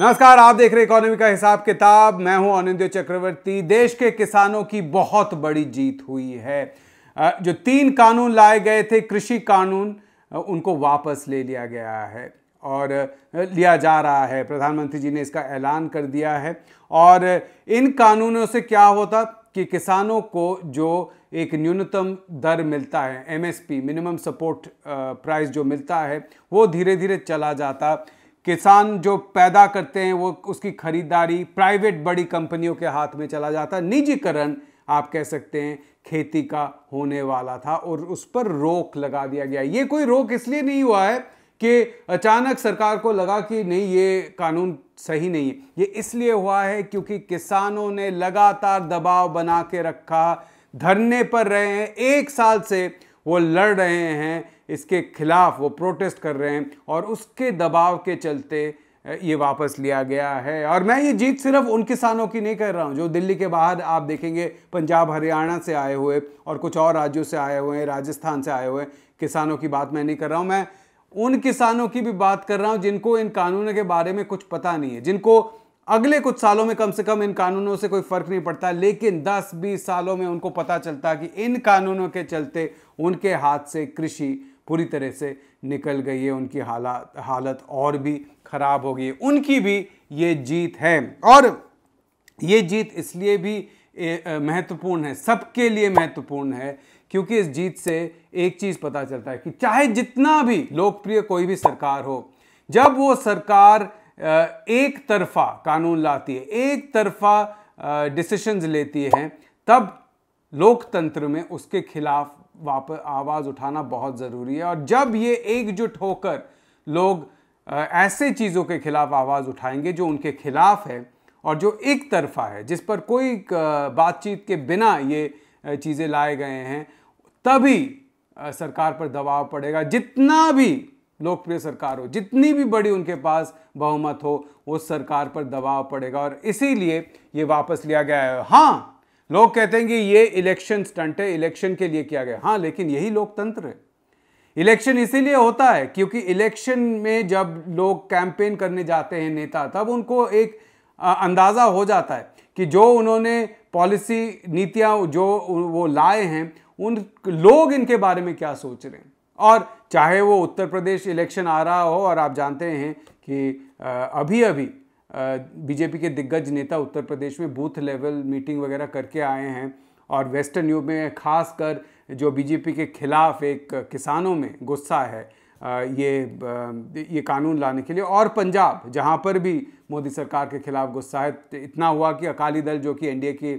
नमस्कार आप देख रहे इकोनॉमी का हिसाब किताब मैं हूं अनिंद्य चक्रवर्ती देश के किसानों की बहुत बड़ी जीत हुई है जो तीन कानून लाए गए थे कृषि कानून उनको वापस ले लिया गया है और लिया जा रहा है प्रधानमंत्री जी ने इसका ऐलान कर दिया है और इन कानूनों से क्या होता कि किसानों को जो एक न्यूनतम दर मिलता है एमएसपी मिनिमम सपोर्ट प्राइस जो मिलता है वो धीरे धीरे चला जाता किसान जो पैदा करते हैं वो उसकी खरीदारी प्राइवेट बड़ी कंपनियों के हाथ में चला जाता है निजीकरण आप कह सकते हैं खेती का होने वाला था और उस पर रोक लगा दिया गया ये कोई रोक इसलिए नहीं हुआ है कि अचानक सरकार को लगा कि नहीं ये कानून सही नहीं है ये इसलिए हुआ है क्योंकि किसानों ने लगातार दबाव बना के रखा धरने पर रहे हैं एक साल से वो लड़ रहे हैं इसके खिलाफ वो प्रोटेस्ट कर रहे हैं और उसके दबाव के चलते ये वापस लिया गया है और मैं ये जीत सिर्फ उन किसानों की नहीं कर रहा हूँ जो दिल्ली के बाहर आप देखेंगे पंजाब हरियाणा से आए हुए और कुछ और राज्यों से आए हुए हैं राजस्थान से आए हुए किसानों की बात मैं नहीं कर रहा हूँ मैं उन किसानों की भी बात कर रहा हूँ जिनको इन कानूनों के बारे में कुछ पता नहीं है जिनको अगले कुछ सालों में कम से कम इन कानूनों से कोई फर्क नहीं पड़ता लेकिन 10-20 सालों में उनको पता चलता कि इन कानूनों के चलते उनके हाथ से कृषि पूरी तरह से निकल गई है उनकी हालात हालत और भी खराब हो गई है उनकी भी ये जीत है और ये जीत इसलिए भी महत्वपूर्ण है सबके लिए महत्वपूर्ण है क्योंकि इस जीत से एक चीज़ पता चलता है कि चाहे जितना भी लोकप्रिय कोई भी सरकार हो जब वो सरकार एक तरफा कानून लाती है एक तरफा डिसीशंस लेती है तब लोकतंत्र में उसके खिलाफ वापस आवाज़ उठाना बहुत ज़रूरी है और जब ये एकजुट होकर लोग ऐसे चीज़ों के खिलाफ आवाज़ उठाएंगे जो उनके खिलाफ है और जो एक तरफा है जिस पर कोई बातचीत के बिना ये चीज़ें लाए गए हैं तभी सरकार पर दबाव पड़ेगा जितना भी लोकप्रिय सरकार हो जितनी भी बड़ी उनके पास बहुमत हो उस सरकार पर दबाव पड़ेगा और इसीलिए ये वापस लिया गया है हाँ लोग कहते हैं कि ये इलेक्शन स्टंट है इलेक्शन के लिए किया गया हाँ लेकिन यही लोकतंत्र है इलेक्शन इसीलिए होता है क्योंकि इलेक्शन में जब लोग कैंपेन करने जाते हैं नेता तब उनको एक अंदाज़ा हो जाता है कि जो उन्होंने पॉलिसी नीतियाँ जो वो लाए हैं उन लोग इनके बारे में क्या सोच रहे हैं और चाहे वो उत्तर प्रदेश इलेक्शन आ रहा हो और आप जानते हैं कि अभी अभी बीजेपी के दिग्गज नेता उत्तर प्रदेश में बूथ लेवल मीटिंग वगैरह करके आए हैं और वेस्टर्न यूप में खासकर जो बीजेपी के खिलाफ एक किसानों में गुस्सा है ये ये कानून लाने के लिए और पंजाब जहाँ पर भी मोदी सरकार के खिलाफ गुस्सा है तो इतना हुआ कि अकाली दल जो कि एनडीए की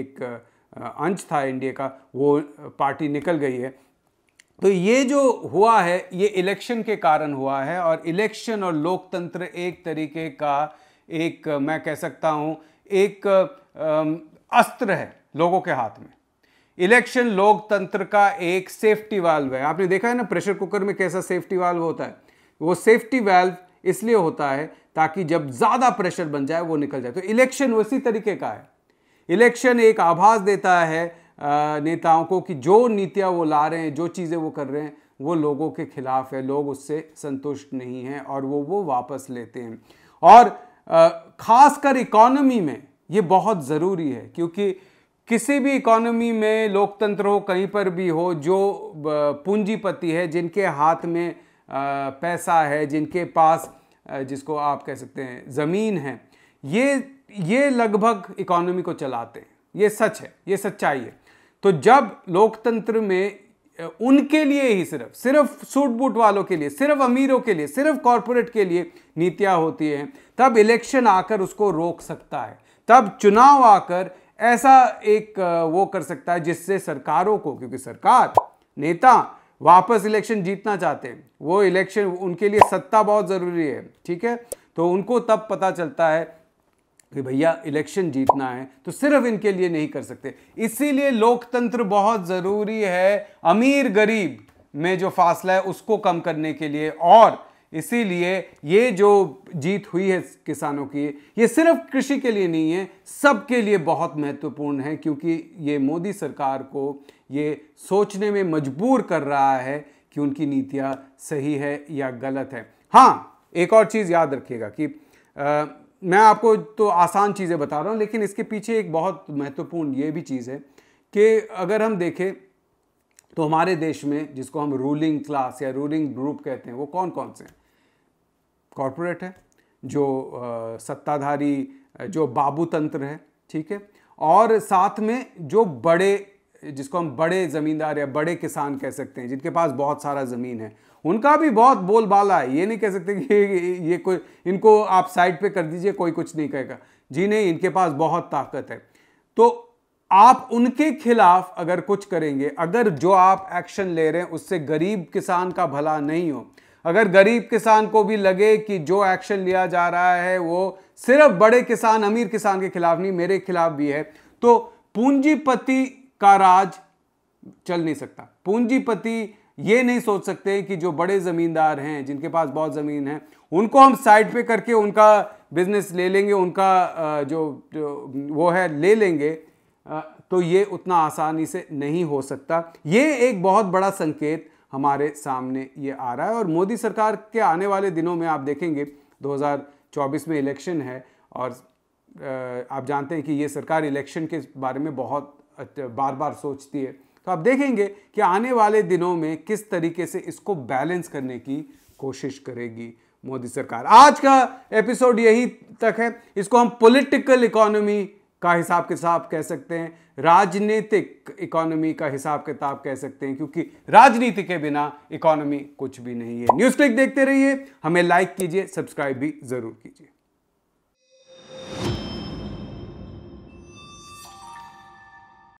एक अंश था एनडीए का वो पार्टी निकल गई है तो ये जो हुआ है ये इलेक्शन के कारण हुआ है और इलेक्शन और लोकतंत्र एक तरीके का एक मैं कह सकता हूँ एक अस्त्र है लोगों के हाथ में इलेक्शन लोकतंत्र का एक सेफ्टी वाल्व है आपने देखा है ना प्रेशर कुकर में कैसा सेफ्टी वाल्व होता है वो सेफ्टी वाल्व इसलिए होता है ताकि जब ज़्यादा प्रेशर बन जाए वो निकल जाए तो इलेक्शन उसी तरीके का है इलेक्शन एक आभास देता है नेताओं को कि जो नीतियाँ वो ला रहे हैं जो चीज़ें वो कर रहे हैं वो लोगों के खिलाफ है लोग उससे संतुष्ट नहीं हैं और वो वो वापस लेते हैं और ख़ासकर इकोनॉमी में ये बहुत ज़रूरी है क्योंकि किसी भी इकोनॉमी में लोकतंत्र हो कहीं पर भी हो जो पूंजीपति है जिनके हाथ में पैसा है जिनके पास जिसको आप कह सकते हैं ज़मीन है ये ये लगभग इकोनॉमी को चलाते हैं ये सच है ये सच्चाई है तो जब लोकतंत्र में उनके लिए ही सिर्फ सिर्फ सूट बूट वालों के लिए सिर्फ अमीरों के लिए सिर्फ कॉरपोरेट के लिए नीतियाँ होती हैं तब इलेक्शन आकर उसको रोक सकता है तब चुनाव आकर ऐसा एक वो कर सकता है जिससे सरकारों को क्योंकि सरकार नेता वापस इलेक्शन जीतना चाहते हैं वो इलेक्शन उनके लिए सत्ता बहुत ज़रूरी है ठीक है तो उनको तब पता चलता है कि भैया इलेक्शन जीतना है तो सिर्फ इनके लिए नहीं कर सकते इसीलिए लोकतंत्र बहुत ज़रूरी है अमीर गरीब में जो फासला है उसको कम करने के लिए और इसीलिए ये जो जीत हुई है किसानों की ये सिर्फ कृषि के लिए नहीं है सबके लिए बहुत महत्वपूर्ण है क्योंकि ये मोदी सरकार को ये सोचने में मजबूर कर रहा है कि उनकी नीतियाँ सही है या गलत है हाँ एक और चीज़ याद रखिएगा कि आ, मैं आपको तो आसान चीज़ें बता रहा हूँ लेकिन इसके पीछे एक बहुत महत्वपूर्ण ये भी चीज़ है कि अगर हम देखें तो हमारे देश में जिसको हम रूलिंग क्लास या रूलिंग ग्रुप कहते हैं वो कौन कौन से हैं कॉरपोरेट है जो आ, सत्ताधारी जो बाबू तंत्र है ठीक है और साथ में जो बड़े जिसको हम बड़े ज़मींदार या बड़े किसान कह सकते हैं जिनके पास बहुत सारा ज़मीन है उनका भी बहुत बोलबाला है ये नहीं कह सकते कि ये, कोई इनको आप साइड पे कर दीजिए कोई कुछ नहीं कहेगा जी नहीं इनके पास बहुत ताकत है तो आप उनके खिलाफ अगर कुछ करेंगे अगर जो आप एक्शन ले रहे हैं उससे गरीब किसान का भला नहीं हो अगर गरीब किसान को भी लगे कि जो एक्शन लिया जा रहा है वो सिर्फ बड़े किसान अमीर किसान के खिलाफ नहीं मेरे खिलाफ भी है तो पूंजीपति का राज चल नहीं सकता पूंजीपति ये नहीं सोच सकते कि जो बड़े ज़मींदार हैं जिनके पास बहुत ज़मीन है उनको हम साइड पे करके उनका बिजनेस ले लेंगे उनका जो, जो वो है ले लेंगे तो ये उतना आसानी से नहीं हो सकता ये एक बहुत बड़ा संकेत हमारे सामने ये आ रहा है और मोदी सरकार के आने वाले दिनों में आप देखेंगे 2024 में इलेक्शन है और आप जानते हैं कि ये सरकार इलेक्शन के बारे में बहुत बार बार सोचती है तो आप देखेंगे कि आने वाले दिनों में किस तरीके से इसको बैलेंस करने की कोशिश करेगी मोदी सरकार आज का एपिसोड यही तक है इसको हम पॉलिटिकल इकोनॉमी का हिसाब किताब कह सकते हैं राजनीतिक इकोनॉमी का हिसाब किताब कह सकते हैं क्योंकि राजनीति के बिना इकोनॉमी कुछ भी नहीं है न्यूज क्लिक देखते रहिए हमें लाइक कीजिए सब्सक्राइब भी जरूर कीजिए